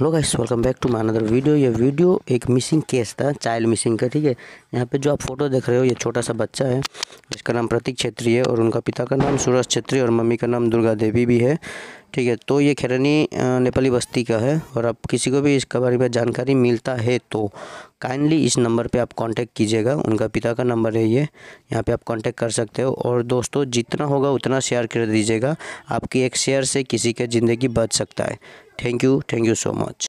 hello guys welcome back to my another video ये video एक missing case था child missing का ठीक है यहाँ पे जो आप फोटो देख रहे हो ये छोटा सा बच्चा है जिसका नाम प्रतीक छेत्री है और उनका पिता का नाम सूरज छेत्री और मम्मी का नाम दुर्गा देवी भी है ठीक है तो ये खैरनी नेपाली बस्ती का है और आप किसी को भी इसके बारे में जानकारी मिलता है तो काइंडली इस नंबर पे आप कांटेक्ट कीजिएगा उनका पिता का नंबर है ये यहाँ पे आप कांटेक्ट कर सकते हो और दोस्तों जितना होगा उतना शेयर कर दीजिएगा आपकी एक शेयर से किसी का ज़िंदगी बच सकता है thank you thank you so much